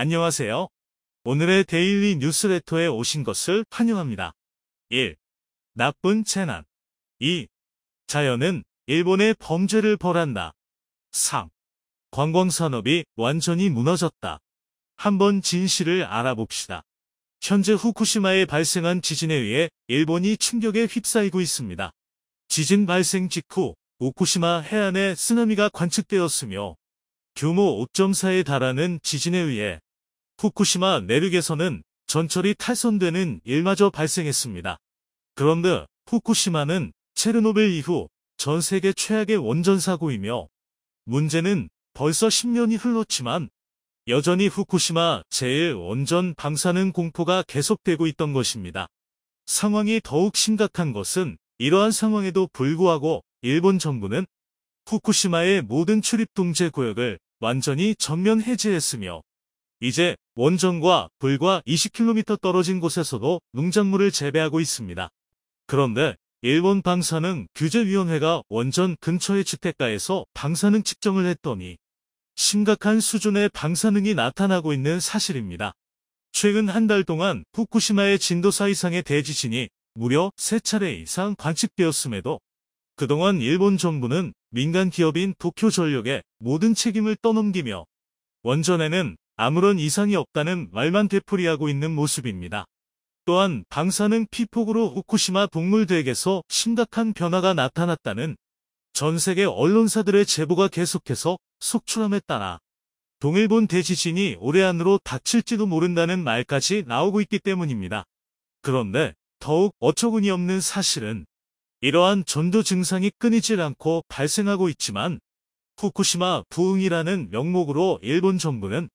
안녕하세요. 오늘의 데일리 뉴스레터에 오신 것을 환영합니다. 1. 나쁜 재난 2. 자연은 일본의 범죄를 벌한다. 3. 관광산업이 완전히 무너졌다. 한번 진실을 알아봅시다. 현재 후쿠시마에 발생한 지진에 의해 일본이 충격에 휩싸이고 있습니다. 지진 발생 직후 후쿠시마 해안에 쓰나미가 관측되었으며 규모 5.4에 달하는 지진에 의해 후쿠시마 내륙에서는 전철이 탈선되는 일마저 발생했습니다. 그런데 후쿠시마는 체르노빌 이후 전 세계 최악의 원전 사고이며 문제는 벌써 10년이 흘렀지만 여전히 후쿠시마 제1원전 방사능 공포가 계속되고 있던 것입니다. 상황이 더욱 심각한 것은 이러한 상황에도 불구하고 일본 정부는 후쿠시마의 모든 출입 동제 구역을 완전히 전면 해제했으며 이제 원전과 불과 20km 떨어진 곳에서도 농작물을 재배하고 있습니다. 그런데 일본 방사능 규제위원회가 원전 근처의 주택가에서 방사능 측정을 했더니 심각한 수준의 방사능이 나타나고 있는 사실입니다. 최근 한 달 동안 후쿠시마의 진도 사 이상의 대지진이 무려 3차례 이상 관측되었음에도 그동안 일본 정부는 민간 기업인 도쿄전력에 모든 책임을 떠넘기며 원전에는 아무런 이상이 없다는 말만 되풀이하고 있는 모습입니다. 또한 방사능 피폭으로 후쿠시마 동물들에게서 심각한 변화가 나타났다는 전 세계 언론사들의 제보가 계속해서 속출함에 따라 동일본 대지진이 올해 안으로 닥칠지도 모른다는 말까지 나오고 있기 때문입니다. 그런데 더욱 어처구니 없는 사실은 이러한 전조 증상이 끊이질 않고 발생하고 있지만 후쿠시마 부흥이라는 명목으로 일본 정부는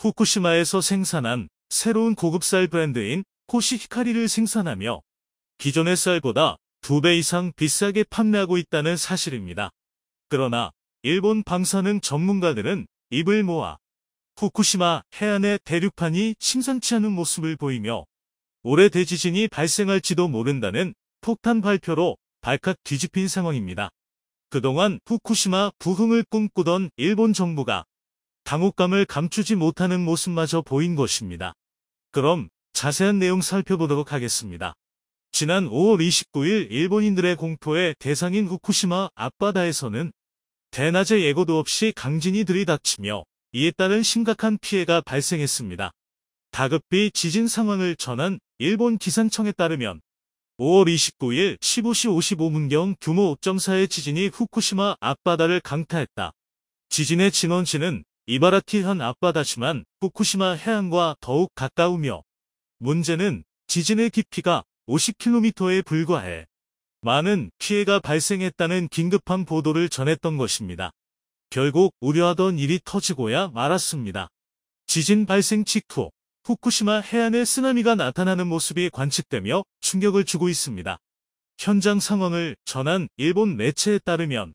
후쿠시마에서 생산한 새로운 고급 쌀 브랜드인 코시히카리를 생산하며 기존의 쌀보다 두 배 이상 비싸게 판매하고 있다는 사실입니다. 그러나 일본 방사능 전문가들은 입을 모아 후쿠시마 해안의 대륙판이 심상치 않은 모습을 보이며 올해 대지진이 발생할지도 모른다는 폭탄 발표로 발칵 뒤집힌 상황입니다. 그동안 후쿠시마 부흥을 꿈꾸던 일본 정부가 당혹감을 감추지 못하는 모습마저 보인 것입니다. 그럼 자세한 내용 살펴보도록 하겠습니다. 지난 5월 29일 일본인들의 공포의 대상인 후쿠시마 앞바다에서는 대낮에 예고도 없이 강진이 들이닥치며 이에 따른 심각한 피해가 발생했습니다. 다급히 지진 상황을 전한 일본 기상청에 따르면 5월 29일 15시 55분경 규모 5.4의 지진이 후쿠시마 앞바다를 강타했다. 지진의 진원지는 이바라키현 앞바다시만 후쿠시마 해안과 더욱 가까우며 문제는 지진의 깊이가 50km에 불과해 많은 피해가 발생했다는 긴급한 보도를 전했던 것입니다. 결국 우려하던 일이 터지고야 말았습니다. 지진 발생 직후 후쿠시마 해안에 쓰나미가 나타나는 모습이 관측되며 충격을 주고 있습니다. 현장 상황을 전한 일본 매체에 따르면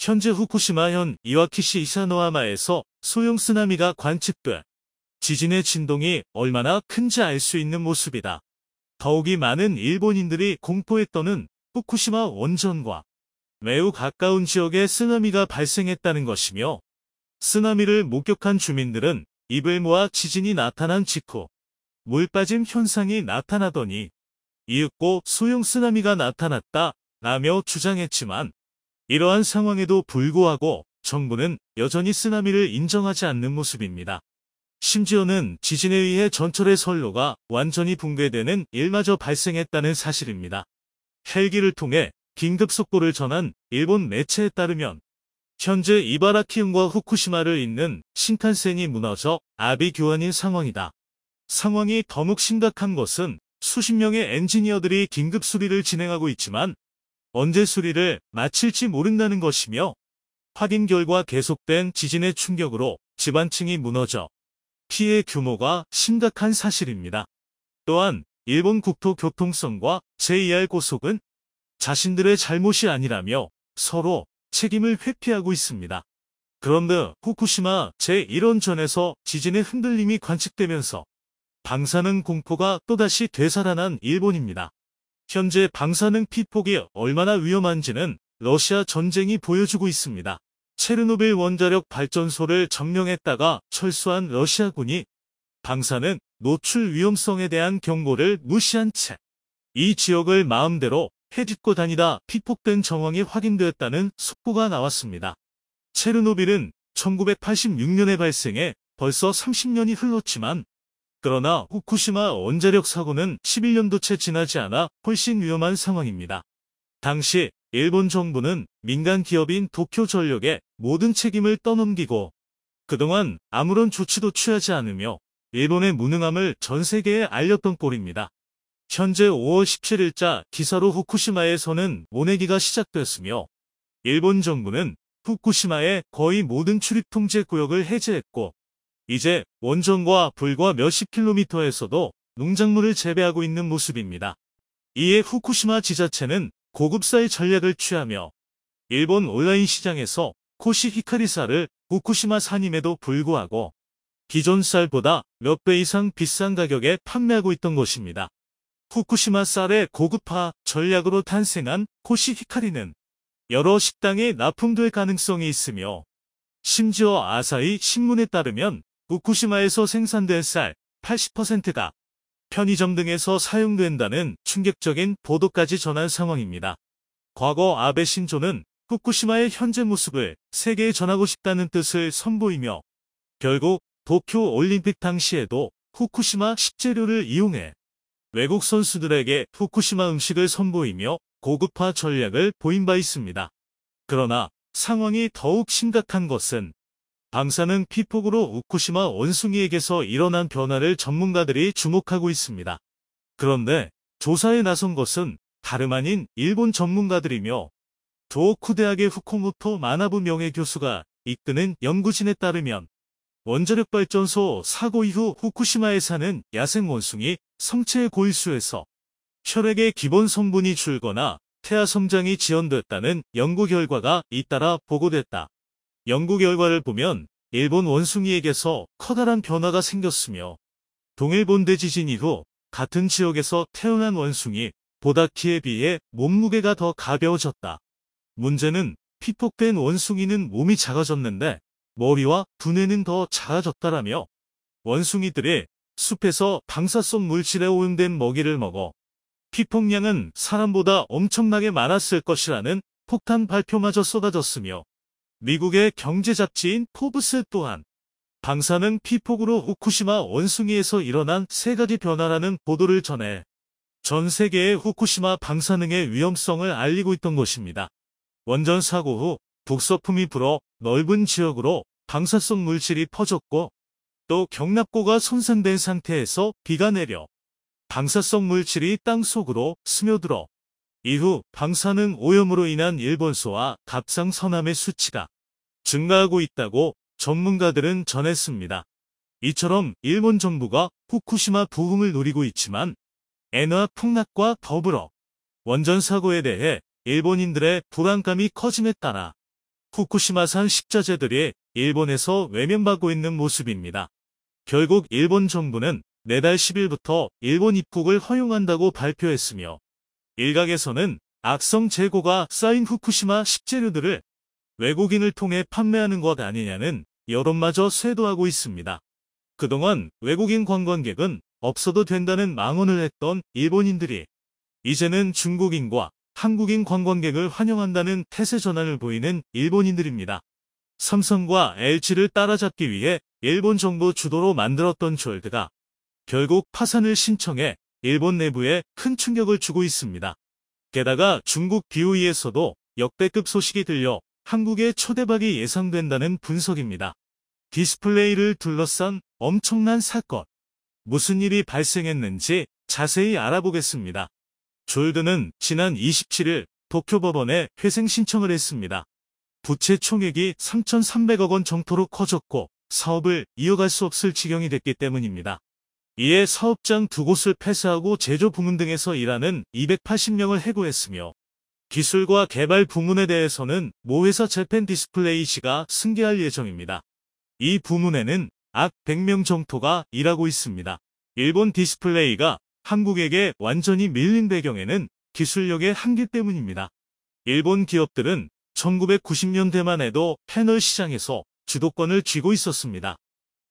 현재 후쿠시마현 이와키시 이사노하마에서 소형 쓰나미가 관측돼 지진의 진동이 얼마나 큰지 알 수 있는 모습이다. 더욱이 많은 일본인들이 공포에 떠는 후쿠시마 원전과 매우 가까운 지역에 쓰나미가 발생했다는 것이며 쓰나미를 목격한 주민들은 입을 모아 지진이 나타난 직후 물 빠짐 현상이 나타나더니 이윽고 소형 쓰나미가 나타났다 라며 주장했지만 이러한 상황에도 불구하고 정부는 여전히 쓰나미를 인정하지 않는 모습입니다. 심지어는 지진에 의해 전철의 선로가 완전히 붕괴되는 일마저 발생했다는 사실입니다. 헬기를 통해 긴급 속보를 전한 일본 매체에 따르면 현재 이바라키현과 후쿠시마를 잇는 신칸센이 무너져 아비 교환인 상황이다. 상황이 더욱 심각한 것은 수십 명의 엔지니어들이 긴급 수리를 진행하고 있지만 언제 수리를 마칠지 모른다는 것이며 확인 결과 계속된 지진의 충격으로 집안층이 무너져 피해 규모가 심각한 사실입니다. 또한 일본 국토교통성과 JR 고속은 자신들의 잘못이 아니라며 서로 책임을 회피하고 있습니다. 그런데 후쿠시마 제1원전에서 지진의 흔들림이 관측되면서 방사능 공포가 또다시 되살아난 일본입니다. 현재 방사능 피폭이 얼마나 위험한지는 러시아 전쟁이 보여주고 있습니다. 체르노빌 원자력 발전소를 점령했다가 철수한 러시아군이 방사능 노출 위험성에 대한 경고를 무시한 채 이 지역을 마음대로 해집고 다니다 피폭된 정황이 확인되었다는 속보가 나왔습니다. 체르노빌은 1986년에 발생해 벌써 30년이 흘렀지만 그러나 후쿠시마 원자력 사고는 11년도 채 지나지 않아 훨씬 위험한 상황입니다. 당시 일본 정부는 민간 기업인 도쿄전력에 모든 책임을 떠넘기고 그동안 아무런 조치도 취하지 않으며 일본의 무능함을 전 세계에 알렸던 꼴입니다. 현재 5월 17일자 기사로 후쿠시마에서는 모내기가 시작되었으며 일본 정부는 후쿠시마의 거의 모든 출입 통제 구역을 해제했고 이제 원전과 불과 몇십 킬로미터에서도 농작물을 재배하고 있는 모습입니다. 이에 후쿠시마 지자체는 고급사의 전략을 취하며 일본 온라인 시장에서 코시 히카리사를 후쿠시마 산임에도 불구하고 기존 쌀보다 몇 배 이상 비싼 가격에 판매하고 있던 것입니다. 후쿠시마 쌀의 고급화 전략으로 탄생한 코시 히카리는 여러 식당에 납품될 가능성이 있으며 심지어 아사히 신문에 따르면 후쿠시마에서 생산된 쌀 80%가 편의점 등에서 사용된다는 충격적인 보도까지 전한 상황입니다. 과거 아베 신조는 후쿠시마의 현재 모습을 세계에 전하고 싶다는 뜻을 선보이며 결국 도쿄 올림픽 당시에도 후쿠시마 식재료를 이용해 외국 선수들에게 후쿠시마 음식을 선보이며 고급화 전략을 보인 바 있습니다. 그러나 상황이 더욱 심각한 것은 방사는 피폭으로 우쿠시마 원숭이에게서 일어난 변화를 전문가들이 주목하고 있습니다. 그런데 조사에 나선 것은 다름 아닌 일본 전문가들이며 도호쿠 대학의 후코무토 마나부 명예 교수가 이끄는 연구진에 따르면 원자력 발전소 사고 이후 후쿠시마에 사는 야생 원숭이 성체 고일수에서 혈액의 기본 성분이 줄거나 태아 성장이 지연됐다는 연구 결과가 잇따라 보고됐다. 연구 결과를 보면 일본 원숭이에게서 커다란 변화가 생겼으며 동일본대 지진이후 같은 지역에서 태어난 원숭이 보다키에 비해 몸무게가 더 가벼워졌다. 문제는 피폭된 원숭이는 몸이 작아졌는데 머리와 두뇌는 더 작아졌다라며 원숭이들이 숲에서 방사성 물질에 오염된 먹이를 먹어 피폭량은 사람보다 엄청나게 많았을 것이라는 폭탄 발표마저 쏟아졌으며 미국의 경제 잡지인 포브스 또한 방사능 피폭으로 후쿠시마 원숭이에서 일어난 세 가지 변화라는 보도를 전해 전 세계의 후쿠시마 방사능의 위험성을 알리고 있던 것입니다. 원전 사고 후 북서풍이 불어 넓은 지역으로 방사성 물질이 퍼졌고 또 경납고가 손상된 상태에서 비가 내려 방사성 물질이 땅 속으로 스며들어 이후 방사능 오염으로 인한 일본소와 갑상선암의 수치가 증가하고 있다고 전문가들은 전했습니다. 이처럼 일본 정부가 후쿠시마 부흥을 노리고 있지만 엔화 폭락과 더불어 원전 사고에 대해 일본인들의 불안감이 커짐에 따라 후쿠시마산 식자재들이 일본에서 외면받고 있는 모습입니다. 결국 일본 정부는 내달 10일부터 일본 입국을 허용한다고 발표했으며 일각에서는 악성 재고가 쌓인 후쿠시마 식재료들을 외국인을 통해 판매하는 것 아니냐는 여론마저 쇄도하고 있습니다. 그동안 외국인 관광객은 없어도 된다는 망언을 했던 일본인들이 이제는 중국인과 한국인 관광객을 환영한다는 태세 전환을 보이는 일본인들입니다. 삼성과 LG를 따라잡기 위해 일본 정부 주도로 만들었던 졸드가 결국 파산을 신청해 일본 내부에 큰 충격을 주고 있습니다. 게다가 중국 BOE에서도 역대급 소식이 들려 한국의 초대박이 예상된다는 분석입니다. 디스플레이를 둘러싼 엄청난 사건. 무슨 일이 발생했는지 자세히 알아보겠습니다. 졸드는 지난 27일 도쿄법원에 회생 신청을 했습니다. 부채 총액이 3,300억 원 정도로 커졌고 사업을 이어갈 수 없을 지경이 됐기 때문입니다. 이에 사업장 두 곳을 폐쇄하고 제조 부문 등에서 일하는 280명을 해고했으며 기술과 개발 부문에 대해서는 모회사 재팬 디스플레이시가 승계할 예정입니다. 이 부문에는 악 100명 정도가 일하고 있습니다. 일본 디스플레이가 한국에게 완전히 밀린 배경에는 기술력의 한계 때문입니다. 일본 기업들은 1990년대만 해도 패널 시장에서 주도권을 쥐고 있었습니다.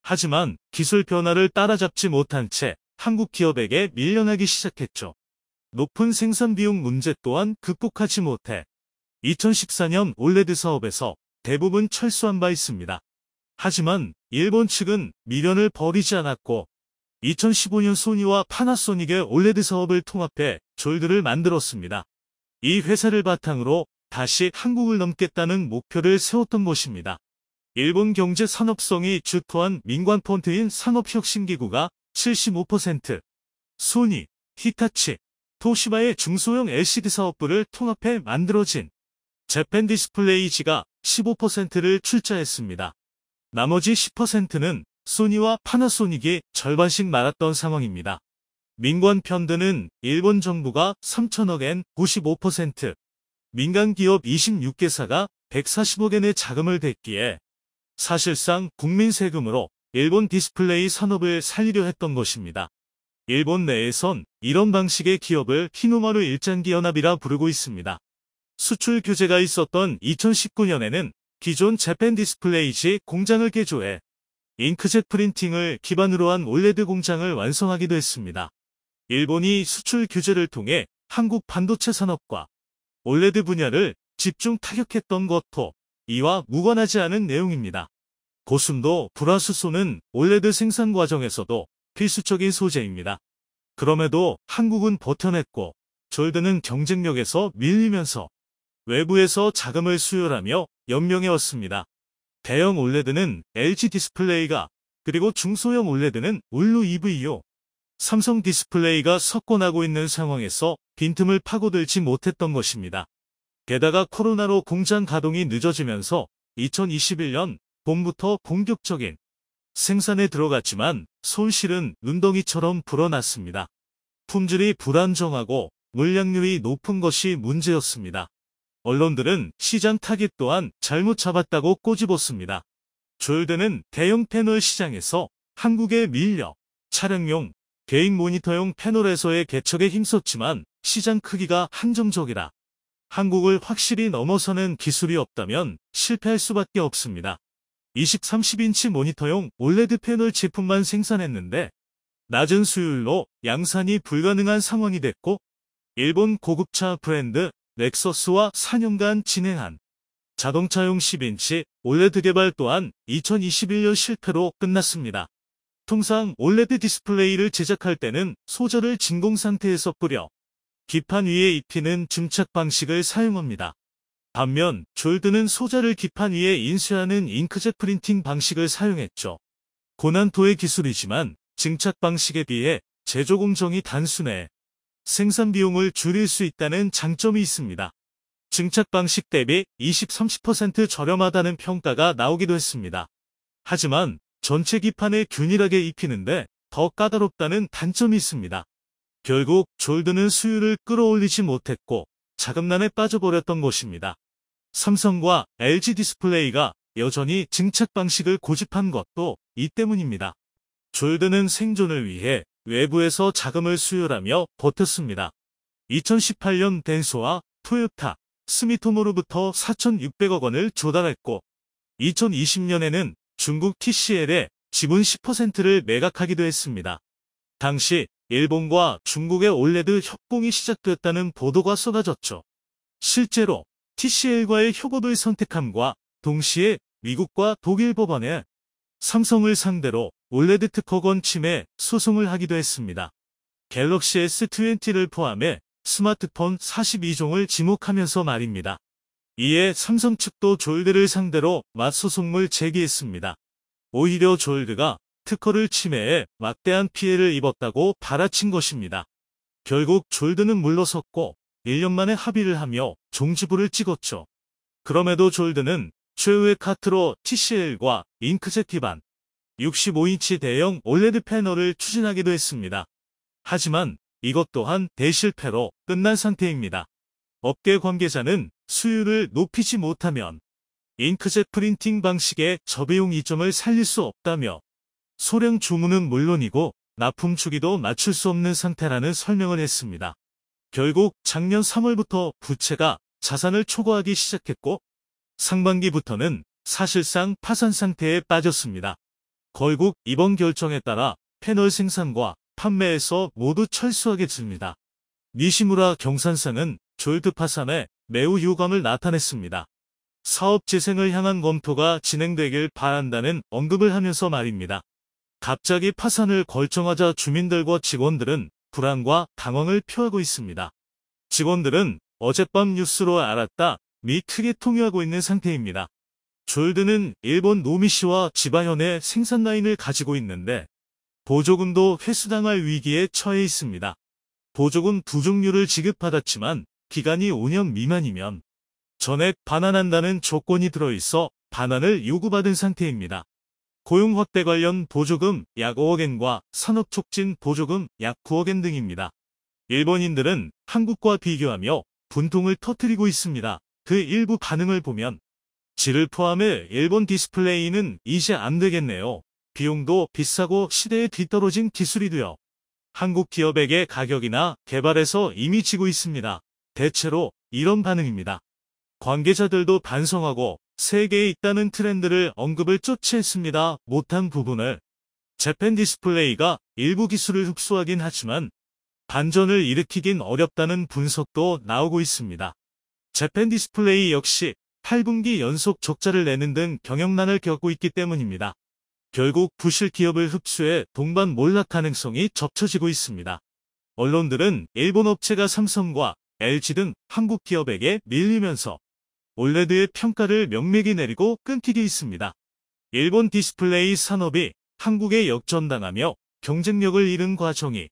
하지만 기술 변화를 따라잡지 못한 채 한국 기업에게 밀려나기 시작했죠. 높은 생산 비용 문제 또한 극복하지 못해 2014년 올레드 사업에서 대부분 철수한 바 있습니다. 하지만 일본 측은 미련을 버리지 않았고 2015년 소니와 파나소닉의 올레드 사업을 통합해 졸드를 만들었습니다. 이 회사를 바탕으로 다시 한국을 넘겠다는 목표를 세웠던 것입니다. 일본 경제 산업성이 주토한 민관 폰트인 산업혁신기구가 75%, 소니, 히타치, 토시바의 중소형 LCD 사업부를 통합해 만들어진 재팬 디스플레이지가 15%를 출자했습니다. 나머지 10%는 소니와 파나소닉이 절반씩 말았던 상황입니다. 민관 편드는 일본 정부가 3천억엔 95%, 민간 기업 26개사가 140억엔의 자금을 댔기에 사실상 국민 세금으로 일본 디스플레이 산업을 살리려 했던 것입니다. 일본 내에선 이런 방식의 기업을 키노마루 일장기 연합이라 부르고 있습니다. 수출 규제가 있었던 2019년에는 기존 재팬 디스플레이지 공장을 개조해 잉크젯 프린팅을 기반으로 한 올레드 공장을 완성하기도 했습니다. 일본이 수출 규제를 통해 한국 반도체 산업과 올레드 분야를 집중 타격했던 것도 이와 무관하지 않은 내용입니다. 고슴도 브라수소는 올레드 생산 과정에서도 필수적인 소재입니다. 그럼에도 한국은 버텨냈고 졸드는 경쟁력에서 밀리면서 외부에서 자금을 수혈하며 연명해왔습니다. 대형 올레드는 LG 디스플레이가 그리고 중소형 올레드는 울루 EVO 삼성 디스플레이가 석권하고 있는 상황에서 빈틈을 파고들지 못했던 것입니다. 게다가 코로나로 공장 가동이 늦어지면서 2021년 봄부터 본격적인 생산에 들어갔지만 손실은 눈덩이처럼 불어났습니다. 품질이 불안정하고 물량률이 높은 것이 문제였습니다. 언론들은 시장 타깃 또한 잘못 잡았다고 꼬집었습니다. 조율되는 대형 패널 시장에서 한국의 밀려 차량용, 개인 모니터용 패널에서의 개척에 힘썼지만 시장 크기가 한정적이라 한국을 확실히 넘어서는 기술이 없다면 실패할 수밖에 없습니다. 20, 30인치 모니터용 올레드 패널 제품만 생산했는데 낮은 수율로 양산이 불가능한 상황이 됐고 일본 고급차 브랜드 렉서스와 4년간 진행한 자동차용 10인치 올레드 개발 또한 2021년 실패로 끝났습니다. 통상 올레드 디스플레이를 제작할 때는 소자를 진공 상태에서 뿌려 기판 위에 입히는 증착 방식을 사용합니다. 반면 졸드는 소자를 기판 위에 인쇄하는 잉크젯 프린팅 방식을 사용했죠. 고난도의 기술이지만 증착 방식에 비해 제조 공정이 단순해 생산 비용을 줄일 수 있다는 장점이 있습니다. 증착 방식 대비 20-30% 저렴하다는 평가가 나오기도 했습니다. 하지만 전체 기판에 균일하게 입히는데 더 까다롭다는 단점이 있습니다. 결국 졸드는 수율을 끌어올리지 못했고 자금난에 빠져버렸던 것입니다. 삼성과 LG 디스플레이가 여전히 증착 방식을 고집한 것도 이 때문입니다. 졸드는 생존을 위해 외부에서 자금을 수혈하며 버텼습니다. 2018년 덴소와 토요타, 스미토모로부터 4,600억 원을 조달했고 2020년에는 중국 t c l 에 지분 10%를 매각하기도 했습니다. 당시 일본과 중국의 올레드 협공이 시작됐다는 보도가 쏟아졌죠. 실제로 TCL과의 협업을 선택함과 동시에 미국과 독일 법원에 삼성을 상대로 올레드 특허 건침해 소송을 하기도 했습니다. 갤럭시 S20를 포함해 스마트폰 42종을 지목하면서 말입니다. 이에 삼성 측도 졸드를 상대로 맞소송을 제기했습니다. 오히려 졸드가 특허를 침해해 막대한 피해를 입었다고 바라친 것입니다. 결국 졸드는 물러섰고 1년 만에 합의를 하며 종지부를 찍었죠. 그럼에도 졸드는 최후의 카트로 TCL과 잉크젯 기반 65인치 대형 올레드 패널을 추진하기도 했습니다. 하지만 이것 또한 대실패로 끝난 상태입니다. 업계 관계자는 수율을 높이지 못하면 잉크젯 프린팅 방식의 저비용 이점을 살릴 수 없다며 소량 주문은 물론이고 납품 주기도 맞출 수 없는 상태라는 설명을 했습니다. 결국 작년 3월부터 부채가 자산을 초과하기 시작했고 상반기부터는 사실상 파산 상태에 빠졌습니다. 결국 이번 결정에 따라 패널 생산과 판매에서 모두 철수하게 됩니다. 니시무라 경산사는 졸드 파산에 매우 유감을 나타냈습니다. 사업 재생을 향한 검토가 진행되길 바란다는 언급을 하면서 말입니다. 갑자기 파산을 걸정하자 주민들과 직원들은 불안과 당황을 표하고 있습니다. 직원들은 어젯밤 뉴스로 알았다 미 크게 통유하고 있는 상태입니다. 졸드는 일본 노미시와 지바현의 생산 라인을 가지고 있는데 보조금도 회수당할 위기에 처해 있습니다. 보조금 두 종류를 지급받았지만 기간이 5년 미만이면 전액 반환한다는 조건이 들어있어 반환을 요구받은 상태입니다. 고용 확대 관련 보조금 약 5억엔과 산업 촉진 보조금 약 9억엔 등입니다. 일본인들은 한국과 비교하며 분통을 터뜨리고 있습니다. 그 일부 반응을 보면 질을 포함해 일본 디스플레이는 이제 안 되겠네요. 비용도 비싸고 시대에 뒤떨어진 기술이 되어 한국 기업에게 가격이나 개발에서 이미 지고 있습니다. 대체로 이런 반응입니다. 관계자들도 반성하고 세계에 있다는 트렌드를 언급을 쫓지했습니다. 못한 부분을 재팬 디스플레이가 일부 기술을 흡수하긴 하지만 반전을 일으키긴 어렵다는 분석도 나오고 있습니다. 재팬 디스플레이 역시 8분기 연속 적자를 내는 등 경영난을 겪고 있기 때문입니다. 결국 부실 기업을 흡수해 동반 몰락 가능성이 접쳐지고 있습니다. 언론들은 일본 업체가 삼성과 LG 등 한국 기업에게 밀리면서 올레드의 평가를 명맥이 내리고 끊기기 있습니다. 일본 디스플레이 산업이 한국에 역전당하며 경쟁력을 잃은 과정이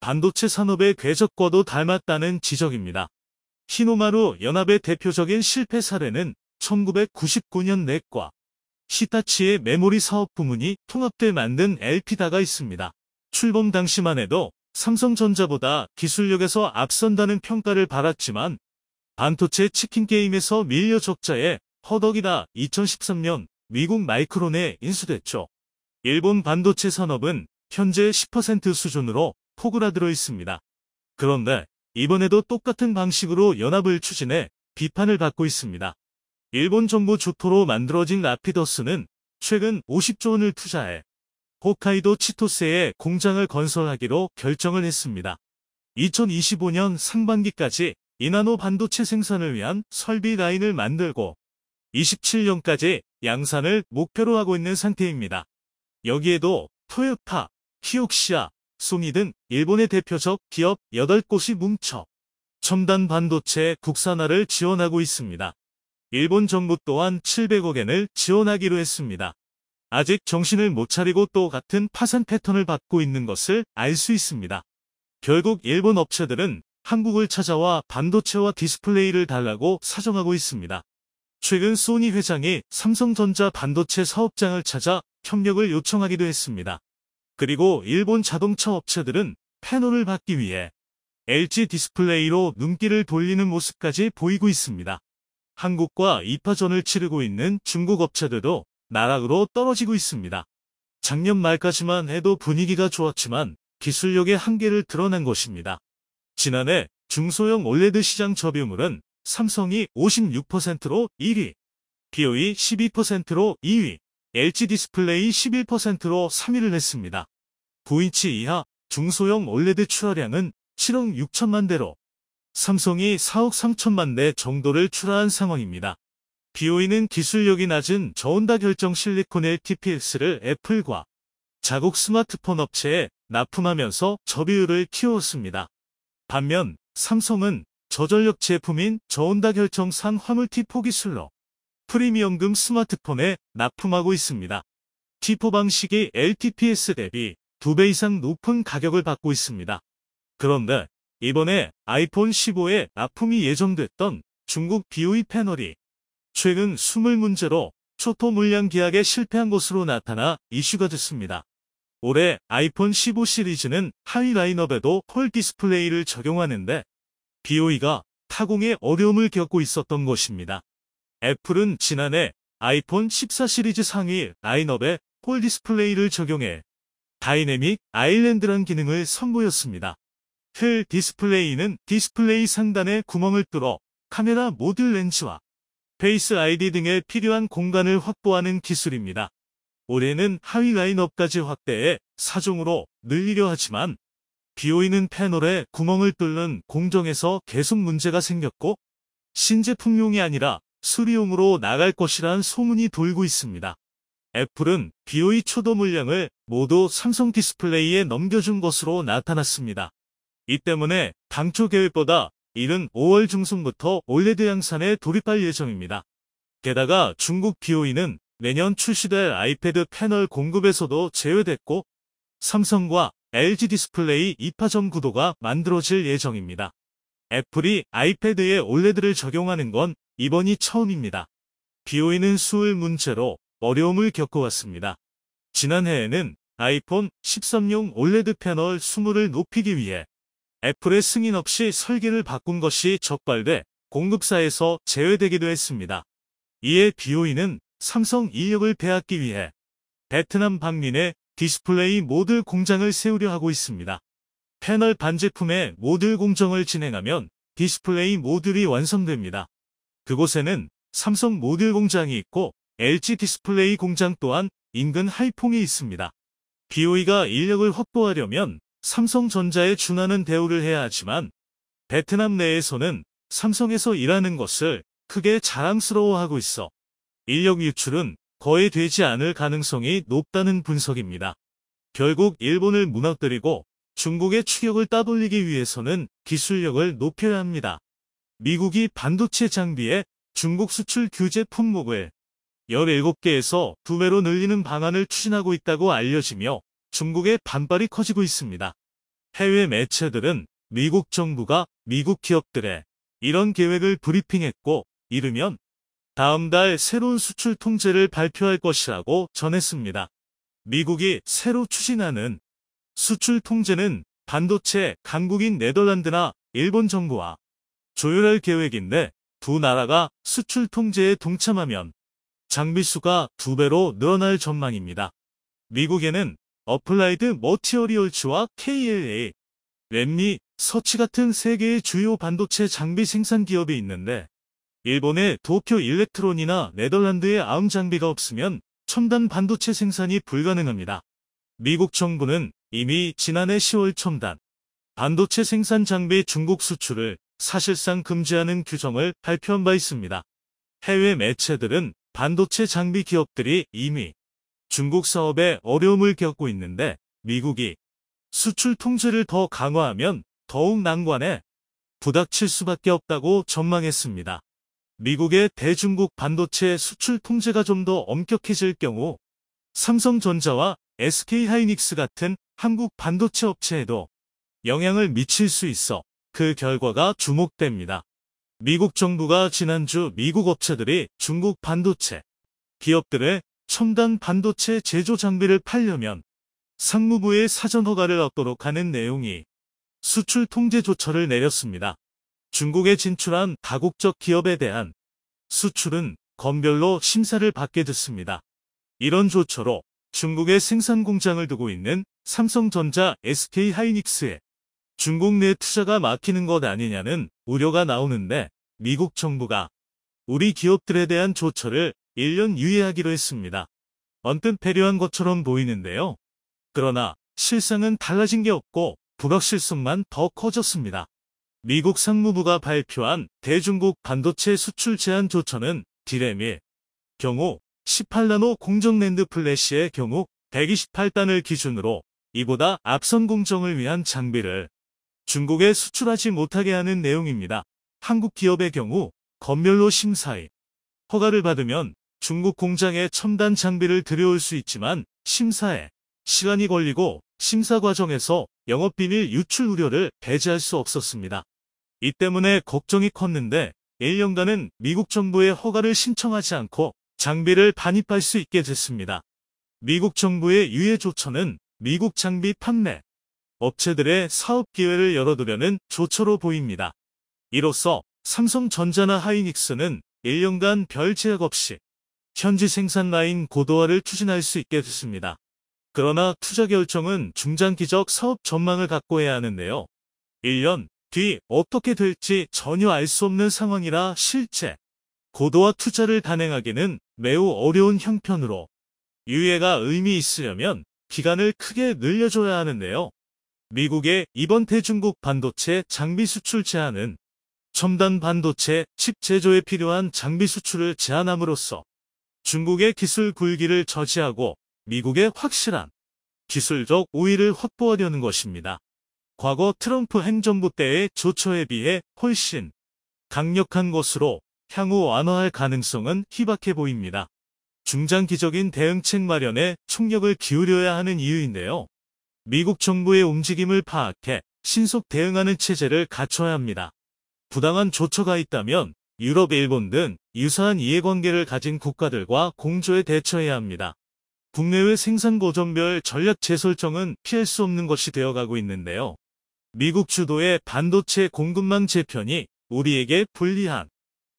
반도체 산업의 궤적과도 닮았다는 지적입니다. 히노마루 연합의 대표적인 실패 사례는 1999년 넷과 히타치의 메모리 사업 부문이 통합돼 만든 엘피다가 있습니다. 출범 당시만 해도 삼성전자보다 기술력에서 앞선다는 평가를 받았지만 반도체 치킨게임에서 밀려 적자에 허덕이다 2013년 미국 마이크론에 인수됐죠. 일본 반도체 산업은 현재 10% 수준으로 포그라들어 있습니다. 그런데 이번에도 똑같은 방식으로 연합을 추진해 비판을 받고 있습니다. 일본 정부 주토로 만들어진 라피더스는 최근 50조 원을 투자해 홋카이도 치토세에 공장을 건설하기로 결정을 했습니다. 2025년 상반기까지 이나노 반도체 생산을 위한 설비 라인을 만들고 27년까지 양산을 목표로 하고 있는 상태입니다. 여기에도 토요타, 키옥시아, 소니 등 일본의 대표적 기업 8곳이 뭉쳐 첨단 반도체 국산화를 지원하고 있습니다. 일본 정부 또한 700억 엔을 지원하기로 했습니다. 아직 정신을 못 차리고 또 같은 파산 패턴을 받고 있는 것을 알 수 있습니다. 결국 일본 업체들은 한국을 찾아와 반도체와 디스플레이를 달라고 사정하고 있습니다. 최근 소니 회장이 삼성전자 반도체 사업장을 찾아 협력을 요청하기도 했습니다. 그리고 일본 자동차 업체들은 패널을 받기 위해 LG 디스플레이로 눈길을 돌리는 모습까지 보이고 있습니다. 한국과 이파전을 치르고 있는 중국 업체들도 나락으로 떨어지고 있습니다. 작년 말까지만 해도 분위기가 좋았지만 기술력의 한계를 드러낸 것입니다. 지난해 중소형 올레드 시장 점유물은 삼성이 56%로 1위, BOE 12%로 2위, LG 디스플레이 11%로 3위를 했습니다. 9인치 이하 중소형 올레드 출하량은 7억 6천만 대로 삼성이 4억 3천만 대 정도를 출하한 상황입니다. BOE는 기술력이 낮은 저온다 결정 실리콘 LTPS를 애플과 자국 스마트폰 업체에 납품하면서 저비율을 키웠습니다. 반면 삼성은 저전력 제품인 저온다 결정산 화물티 포기술로 프리미엄금 스마트폰에 납품하고 있습니다. T4 방식이 LTPS 대비 2배 이상 높은 가격을 받고 있습니다. 그런데 이번에 아이폰 15에 납품이 예정됐던 중국 BOE 패널이 최근 수물 문제로 초토 물량 계약에 실패한 것으로 나타나 이슈가 됐습니다. 올해 아이폰 15 시리즈는 하위 라인업에도 홀 디스플레이를 적용하는데 BOE가 타공에 어려움을 겪고 있었던 것입니다. 애플은 지난해 아이폰 14 시리즈 상위 라인업에 홀 디스플레이를 적용해 다이내믹 아일랜드란 기능을 선보였습니다. 휠 디스플레이는 디스플레이 상단에 구멍을 뚫어 카메라 모듈 렌즈와 페이스 아이디 등에 필요한 공간을 확보하는 기술입니다. 올해는 하위 라인업까지 확대해 사종으로 늘리려 하지만 b o e 는 패널에 구멍을 뚫는 공정에서 계속 문제가 생겼고 신제품용이 아니라 수리용으로 나갈 것이란 소문이 돌고 있습니다. 애플은 BOE 초도 물량을 모두 삼성 디스플레이에 넘겨준 것으로 나타났습니다. 이 때문에 당초 계획보다 이른 5월 중순부터 올레드 양산에 돌입할 예정입니다. 게다가 중국 BOE는 내년 출시될 아이패드 패널 공급에서도 제외됐고 삼성과 LG 디스플레이 2파전 구도가 만들어질 예정입니다. 애플이 아이패드에 올레드를 적용하는 건 이번이 처음입니다. 비오이는 수을 문제로 어려움을 겪어왔습니다. 지난해에는 아이폰 13용 올레드 패널 20을 높이기 위해 애플의 승인 없이 설계를 바꾼 것이 적발돼 공급사에서 제외되기도 했습니다. 이에 BOE는 삼성 인력을 배합기 위해 베트남 박민의 디스플레이 모듈 공장을 세우려 하고 있습니다. 패널 반제품의 모듈 공정을 진행하면 디스플레이 모듈이 완성됩니다. 그곳에는 삼성 모듈 공장이 있고 LG 디스플레이 공장 또한 인근 하이퐁이 있습니다. BOE가 인력을 확보하려면 삼성전자에 준하는 대우를 해야 하지만 베트남 내에서는 삼성에서 일하는 것을 크게 자랑스러워하고 있어 인력 유출은 거의 되지 않을 가능성이 높다는 분석입니다. 결국 일본을 무너뜨리고 중국의 추격을 따돌리기 위해서는 기술력을 높여야 합니다. 미국이 반도체 장비에 중국 수출 규제 품목을 17개에서 2배로 늘리는 방안을 추진하고 있다고 알려지며 중국의 반발이 커지고 있습니다. 해외 매체들은 미국 정부가 미국 기업들의 이런 계획을 브리핑했고 이르면 다음 달 새로운 수출 통제를 발표할 것이라고 전했습니다. 미국이 새로 추진하는 수출 통제는 반도체 강국인 네덜란드나 일본 정부와 조율할 계획인데 두 나라가 수출 통제에 동참하면 장비수가 두 배로 늘어날 전망입니다. 미국에는 어플라이드 머티어리얼츠와 KLA, 램미, 서치 같은 세계의 주요 반도체 장비 생산 기업이 있는데 일본의 도쿄 일렉트론이나 네덜란드의 아음 장비가 없으면 첨단 반도체 생산이 불가능합니다. 미국 정부는 이미 지난해 10월 첨단 반도체 생산 장비 중국 수출을 사실상 금지하는 규정을 발표한 바 있습니다. 해외 매체들은 반도체 장비 기업들이 이미 중국 사업에 어려움을 겪고 있는데 미국이 수출 통제를 더 강화하면 더욱 난관에 부닥칠 수밖에 없다고 전망했습니다. 미국의 대중국 반도체 수출 통제가 좀 더 엄격해질 경우 삼성전자와 SK하이닉스 같은 한국 반도체 업체에도 영향을 미칠 수 있어 그 결과가 주목됩니다. 미국 정부가 지난주 미국 업체들이 중국 반도체 기업들의 첨단 반도체 제조 장비를 팔려면 상무부의 사전 허가를 얻도록 하는 내용이 수출 통제 조처를 내렸습니다. 중국에 진출한 다국적 기업에 대한 수출은 건별로 심사를 받게 됐습니다. 이런 조처로 중국의 생산 공장을 두고 있는 삼성전자 SK 하이닉스에 중국 내 투자가 막히는 것 아니냐는 우려가 나오는데 미국 정부가 우리 기업들에 대한 조처를 1년 유예하기로 했습니다. 언뜻 배려한 것처럼 보이는데요. 그러나 실상은 달라진 게 없고 불확실성만 더 커졌습니다. 미국 상무부가 발표한 대중국 반도체 수출 제한 조처는 디램일 경우 18나노 공정 랜드 플래시의 경우 128단을 기준으로 이보다 앞선 공정을 위한 장비를 중국에 수출하지 못하게 하는 내용입니다. 한국 기업의 경우 건멸로 심사해 허가를 받으면 중국 공장에 첨단 장비를 들여올 수 있지만 심사에 시간이 걸리고 심사 과정에서 영업비밀 유출 우려를 배제할 수 없었습니다. 이 때문에 걱정이 컸는데 1년간은 미국 정부의 허가를 신청하지 않고 장비를 반입할 수 있게 됐습니다. 미국 정부의 유예 조처는 미국 장비 판매, 업체들의 사업 기회를 열어두려는 조처로 보입니다. 이로써 삼성전자나 하이닉스는 1년간 별 제약 없이 현지 생산 라인 고도화를 추진할 수 있게 됐습니다. 그러나 투자 결정은 중장기적 사업 전망을 갖고 해야 하는데요. 1년 뒤 어떻게 될지 전혀 알 수 없는 상황이라 실제 고도화 투자를 단행하기는 매우 어려운 형편으로 유예가 의미 있으려면 기간을 크게 늘려줘야 하는데요. 미국의 이번 대중국 반도체 장비 수출 제한은 첨단 반도체 칩 제조에 필요한 장비 수출을 제한함으로써 중국의 기술 굴기를 저지하고 미국의 확실한 기술적 우위를 확보하려는 것입니다. 과거 트럼프 행정부 때의 조처에 비해 훨씬 강력한 것으로 향후 완화할 가능성은 희박해 보입니다. 중장기적인 대응책 마련에 총력을 기울여야 하는 이유인데요. 미국 정부의 움직임을 파악해 신속 대응하는 체제를 갖춰야 합니다. 부당한 조처가 있다면 유럽, 일본 등 유사한 이해관계를 가진 국가들과 공조에 대처해야 합니다. 국내외 생산 고전별 전략 재설정은 피할 수 없는 것이 되어가고 있는데요. 미국 주도의 반도체 공급망 재편이 우리에게 불리한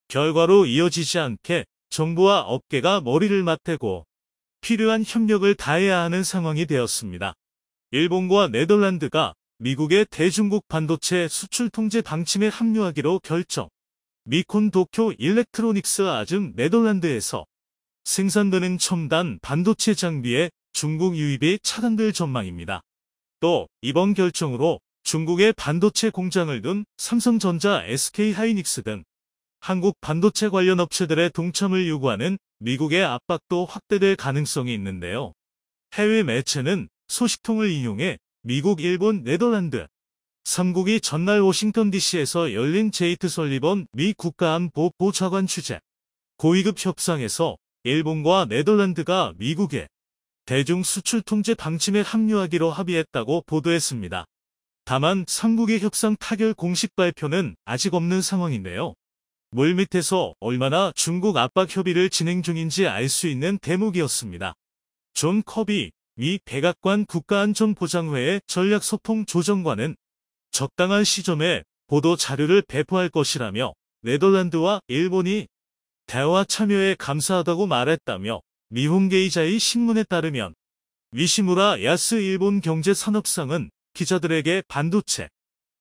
결과로 이어지지 않게 정부와 업계가 머리를 맞대고 필요한 협력을 다해야 하는 상황이 되었습니다. 일본과 네덜란드가 미국의 대중국 반도체 수출 통제 방침에 합류하기로 결정. 미콘 도쿄 일렉트로닉스 아즘 네덜란드에서 생산되는 첨단 반도체 장비의 중국 유입이 차단될 전망입니다. 또 이번 결정으로 중국의 반도체 공장을 둔 삼성전자, SK하이닉스 등 한국 반도체 관련 업체들의 동참을 요구하는 미국의 압박도 확대될 가능성이 있는데요. 해외 매체는 소식통을 이용해 미국, 일본, 네덜란드 삼국이 전날 워싱턴 DC에서 열린 제이트 설리번 미 국가안보 보좌관 취재 고위급 협상에서 일본과 네덜란드가 미국의 대중 수출 통제 방침에 합류하기로 합의했다고 보도했습니다. 다만 삼국의 협상 타결 공식 발표는 아직 없는 상황인데요. 물밑에서 얼마나 중국 압박 협의를 진행 중인지 알 수 있는 대목이었습니다. 존 커비 미 백악관 국가안전보장회의 전략소통 조정관은 적당한 시점에 보도 자료를 배포할 것이라며 네덜란드와 일본이 대화 참여에 감사하다고 말했다며 미혼게이자의 신문에 따르면 위시무라 야스 일본 경제산업상은 기자들에게 반도체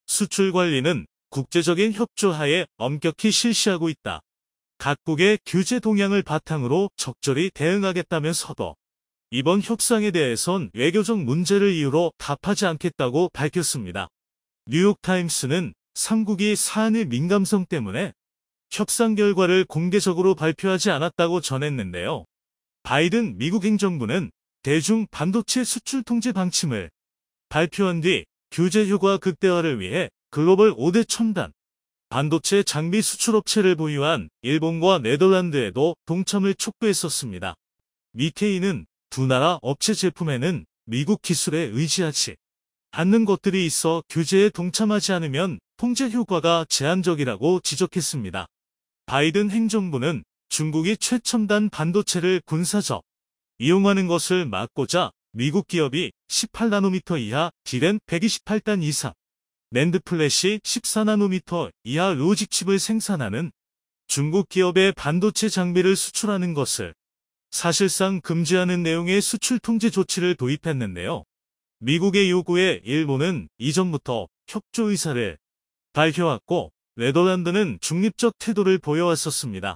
수출 관리는 국제적인 협조하에 엄격히 실시하고 있다. 각국의 규제 동향을 바탕으로 적절히 대응하겠다면서도 이번 협상에 대해선 외교적 문제를 이유로 답하지 않겠다고 밝혔습니다. 뉴욕타임스는 3국이 사안의 민감성 때문에 협상 결과를 공개적으로 발표하지 않았다고 전했는데요. 바이든 미국 행정부는 대중 반도체 수출 통제 방침을 발표한 뒤 규제 효과 극대화를 위해 글로벌 5대 첨단, 반도체 장비 수출업체를 보유한 일본과 네덜란드에도 동참을 촉구했었습니다. 미케이는 두 나라 업체 제품에는 미국 기술에 의지하지 않는 것들이 있어 규제에 동참하지 않으면 통제 효과가 제한적이라고 지적했습니다. 바이든 행정부는 중국이 최첨단 반도체를 군사적 이용하는 것을 막고자 미국 기업이 18나노미터 이하, 디램 128단 이상, 랜드 플래시 14나노미터 이하 로직칩을 생산하는 중국 기업의 반도체 장비를 수출하는 것을 사실상 금지하는 내용의 수출 통제 조치를 도입했는데요. 미국의 요구에 일본은 이전부터 협조 의사를 밝혀왔고 네덜란드는 중립적 태도를 보여왔었습니다.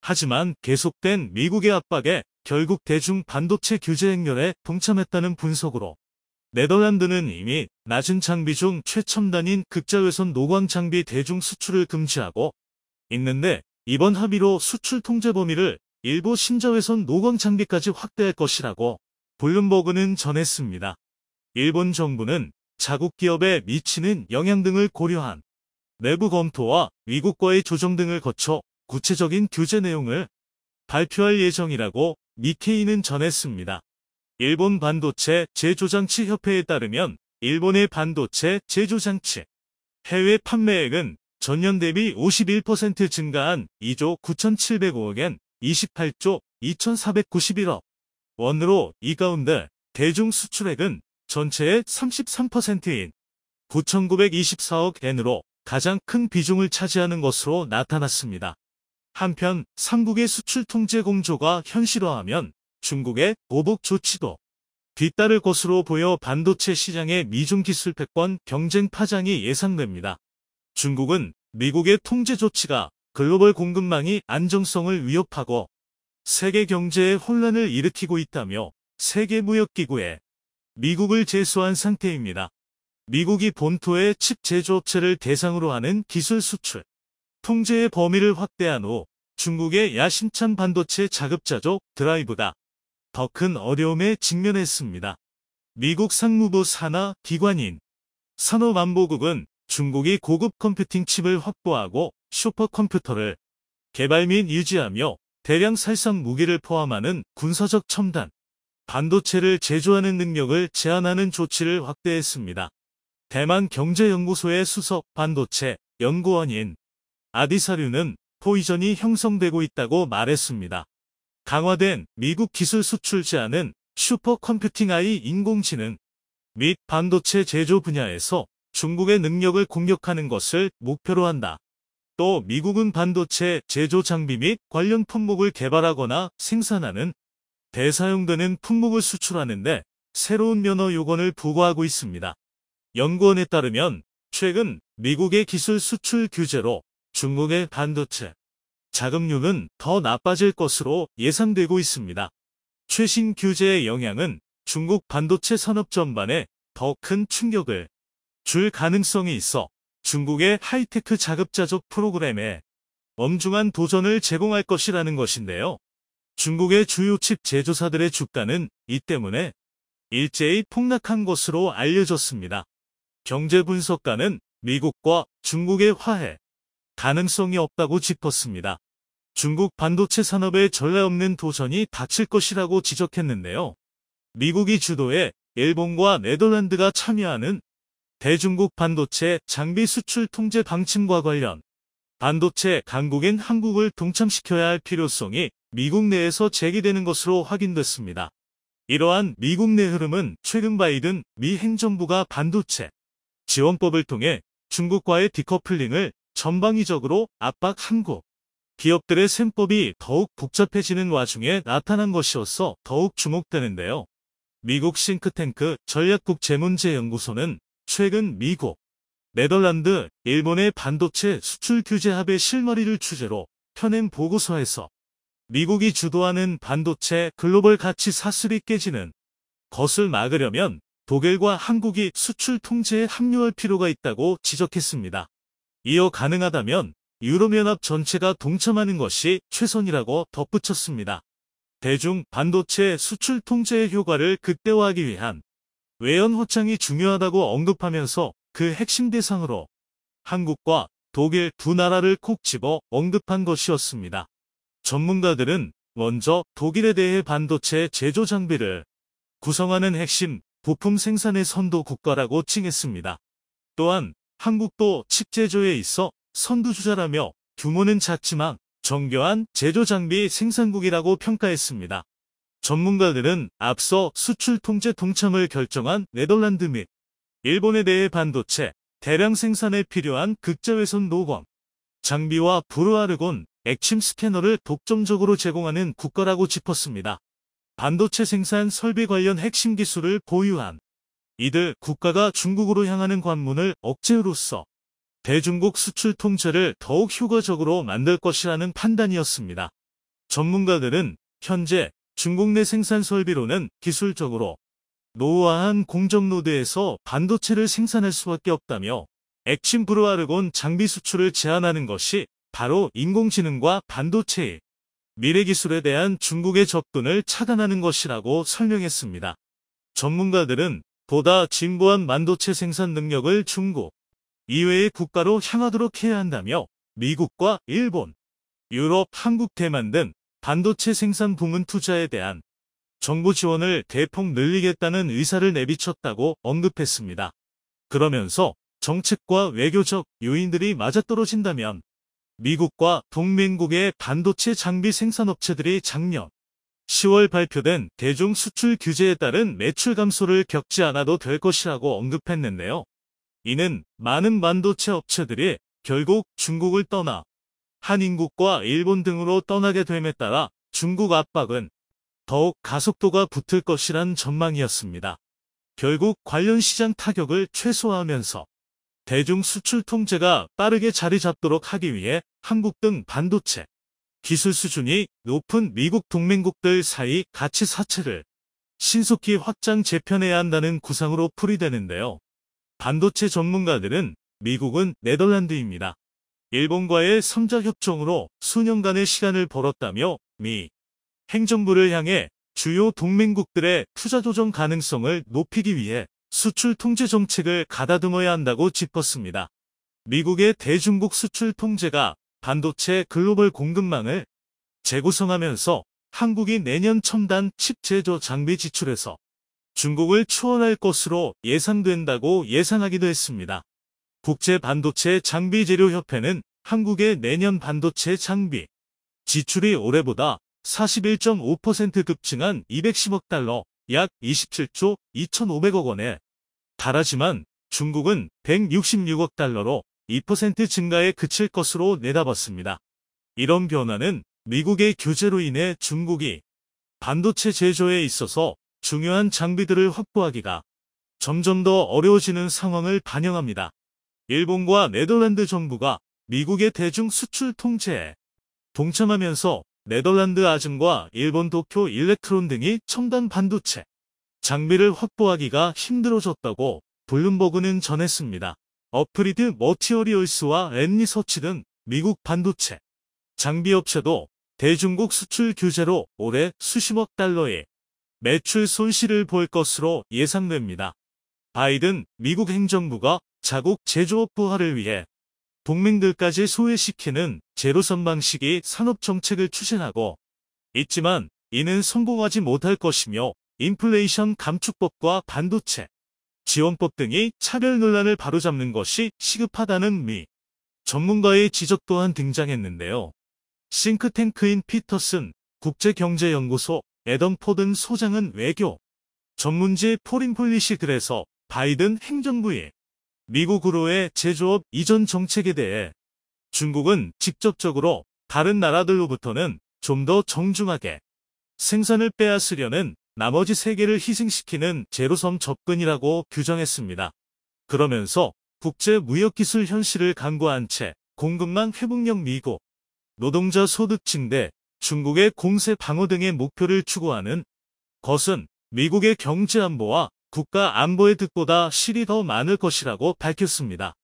하지만 계속된 미국의 압박에 결국 대중 반도체 규제 행렬에 동참했다는 분석으로 네덜란드는 이미 낮은 장비 중 최첨단인 극자외선 노광 장비 대중 수출을 금지하고 있는데 이번 합의로 수출 통제 범위를 일부 신자외선 노광 장비까지 확대할 것이라고 볼룸버그는 전했습니다. 일본 정부는 자국 기업에 미치는 영향 등을 고려한 내부 검토와 미국과의 조정 등을 거쳐 구체적인 규제 내용을 발표할 예정이라고 니케이는 전했습니다. 일본 반도체 제조장치 협회에 따르면 일본의 반도체 제조장치 해외 판매액은 전년 대비 51% 증가한 2조 9,705억엔 28조 2,491억 원으로 이 가운데 대중 수출액은 전체의 33%인 9,924억 엔으로 가장 큰 비중을 차지하는 것으로 나타났습니다. 한편 삼국의 수출 통제 공조가 현실화하면 중국의 보복 조치도 뒤따를 것으로 보여 반도체 시장의 미중 기술 패권 경쟁 파장이 예상됩니다. 중국은 미국의 통제 조치가 글로벌 공급망이 안정성을 위협하고 세계 경제에 혼란을 일으키고 있다며 세계무역기구에 미국을 제소한 상태입니다. 미국이 본토의 칩 제조업체를 대상으로 하는 기술 수출, 통제의 범위를 확대한 후 중국의 야심찬 반도체 자급자족 드라이브다. 더 큰 어려움에 직면했습니다. 미국 상무부 산하 기관인 산업안보국은 중국이 고급 컴퓨팅 칩을 확보하고 슈퍼컴퓨터를 개발 및 유지하며 대량 살상 무기를 포함하는 군사적 첨단, 반도체를 제조하는 능력을 제한하는 조치를 확대했습니다. 대만 경제연구소의 수석 반도체 연구원인 아디사류는 포이전이 형성되고 있다고 말했습니다. 강화된 미국 기술 수출 제안은 슈퍼컴퓨팅 아이 인공지능 및 반도체 제조 분야에서 중국의 능력을 공격하는 것을 목표로 한다. 또 미국은 반도체 제조 장비 및 관련 품목을 개발하거나 생산하는 대사용되는 품목을 수출하는데 새로운 면허 요건을 부과하고 있습니다. 연구원에 따르면 최근 미국의 기술 수출 규제로 중국의 반도체 자금률은 더 나빠질 것으로 예상되고 있습니다. 최신 규제의 영향은 중국 반도체 산업 전반에 더 큰 충격을 줄 가능성이 있어 중국의 하이테크 자급자족 프로그램에 엄중한 도전을 제공할 것이라는 것인데요. 중국의 주요 칩 제조사들의 주가는 이 때문에 일제히 폭락한 것으로 알려졌습니다. 경제분석가는 미국과 중국의 화해, 가능성이 없다고 짚었습니다. 중국 반도체 산업의 전례 없는 도전이 닥칠 것이라고 지적했는데요. 미국이 주도해 일본과 네덜란드가 참여하는 대중국 반도체 장비 수출 통제 방침과 관련 반도체 강국인 한국을 동참시켜야 할 필요성이 미국 내에서 제기되는 것으로 확인됐습니다. 이러한 미국 내 흐름은 최근 바이든 미 행정부가 반도체 지원법을 통해 중국과의 디커플링을 전방위적으로 압박한 곳. 기업들의 셈법이 더욱 복잡해지는 와중에 나타난 것이어서 더욱 주목되는데요. 미국 싱크탱크 전략국 재문제연구소는 최근 미국, 네덜란드, 일본의 반도체 수출 규제 합의 실마리를 주제로 펴낸 보고서에서 미국이 주도하는 반도체 글로벌 가치 사슬이 깨지는 것을 막으려면 독일과 한국이 수출 통제에 합류할 필요가 있다고 지적했습니다. 이어 가능하다면 유럽연합 전체가 동참하는 것이 최선이라고 덧붙였습니다. 대중 반도체 수출 통제의 효과를 극대화하기 위한 외연 확장이 중요하다고 언급하면서 그 핵심 대상으로 한국과 독일 두 나라를 콕 집어 언급한 것이었습니다. 전문가들은 먼저 독일에 대해 반도체 제조 장비를 구성하는 핵심 부품 생산의 선도 국가라고 칭했습니다. 또한 한국도 칩제조에 있어 선두주자라며 규모는 작지만 정교한 제조 장비 생산국이라고 평가했습니다. 전문가들은 앞서 수출 통제 동참을 결정한 네덜란드 및 일본에 대해 반도체, 대량 생산에 필요한 극자외선 노광, 장비와 브루아르곤, 액침 스캐너를 독점적으로 제공하는 국가라고 짚었습니다. 반도체 생산 설비 관련 핵심 기술을 보유한 이들 국가가 중국으로 향하는 관문을 억제로써 대중국 수출 통제를 더욱 효과적으로 만들 것이라는 판단이었습니다. 전문가들은 현재 중국 내 생산 설비로는 기술적으로 노후화한 공정 노드에서 반도체를 생산할 수밖에 없다며 액침 브루아르곤 장비 수출을 제한하는 것이 바로 인공지능과 반도체의 미래 기술에 대한 중국의 접근을 차단하는 것이라고 설명했습니다. 전문가들은 보다 진보한 반도체 생산 능력을 중국 이외의 국가로 향하도록 해야 한다며 미국과 일본, 유럽, 한국, 대만 등 반도체 생산 부문 투자에 대한 정부 지원을 대폭 늘리겠다는 의사를 내비쳤다고 언급했습니다. 그러면서 정책과 외교적 요인들이 맞아떨어진다면 미국과 동맹국의 반도체 장비 생산업체들이 작년 10월 발표된 대중 수출 규제에 따른 매출 감소를 겪지 않아도 될 것이라고 언급했는데요. 이는 많은 반도체 업체들이 결국 중국을 떠나 한인국과 일본 등으로 떠나게 됨에 따라 중국 압박은 더욱 가속도가 붙을 것이란 전망이었습니다. 결국 관련 시장 타격을 최소화하면서 대중 수출 통제가 빠르게 자리 잡도록 하기 위해 한국 등 반도체, 기술 수준이 높은 미국 동맹국들 사이 가치 사채를 신속히 확장 재편해야 한다는 구상으로 풀이되는데요. 반도체 전문가들은 미국은 네덜란드입니다. 일본과의 성자 협정으로 수년간의 시간을 벌었다며 미 행정부를 향해 주요 동맹국들의 투자 조정 가능성을 높이기 위해 수출 통제 정책을 가다듬어야 한다고 짚었습니다. 미국의 대중국 수출 통제가 반도체 글로벌 공급망을 재구성하면서 한국이 내년 첨단 칩 제조 장비 지출에서 중국을 추월할 것으로 예상된다고 예상하기도 했습니다. 국제 반도체 장비 재료 협회는 한국의 내년 반도체 장비 지출이 올해보다 41.5% 급증한 210억 달러, 약 27조 2,500억 원에 달하지만 중국은 166억 달러로 2% 증가에 그칠 것으로 내다봤습니다. 이런 변화는 미국의 규제로 인해 중국이 반도체 제조에 있어서 중요한 장비들을 확보하기가 점점 더 어려워지는 상황을 반영합니다. 일본과 네덜란드 정부가 미국의 대중 수출 통제에 동참하면서 네덜란드 아줌과 일본 도쿄 일렉트론 등이 첨단 반도체 장비를 확보하기가 힘들어졌다고 블룸버그는 전했습니다. 어프리드 머티어리얼스와 앤리서치 등 미국 반도체 장비업체도 대중국 수출 규제로 올해 수십억 달러의 매출 손실을 볼 것으로 예상됩니다. 바이든 미국 행정부가 자국 제조업 부활을 위해 동맹들까지 소외시키는 제로선 방식의 산업 정책을 추진하고 있지만 이는 성공하지 못할 것이며 인플레이션 감축법과 반도체 지원법 등이 차별 논란을 바로잡는 것이 시급하다는 미 전문가의 지적 또한 등장했는데요. 싱크탱크인 피터슨 국제경제연구소 에덤 포든 소장은 외교 전문지 포린 폴리시 글에서 바이든 행정부의 미국으로의 제조업 이전 정책에 대해 중국은 직접적으로 다른 나라들로부터는 좀 더 정중하게 생산을 빼앗으려는 나머지 세개를 희생시키는 제로섬 접근이라고 규정했습니다. 그러면서 국제무역기술 현실을 강구한 채 공급망 회복력 미고, 노동자 소득 증대, 중국의 공세 방어 등의 목표를 추구하는 것은 미국의 경제 안보와 국가 안보의 득보다 실이 더 많을 것이라고 밝혔습니다.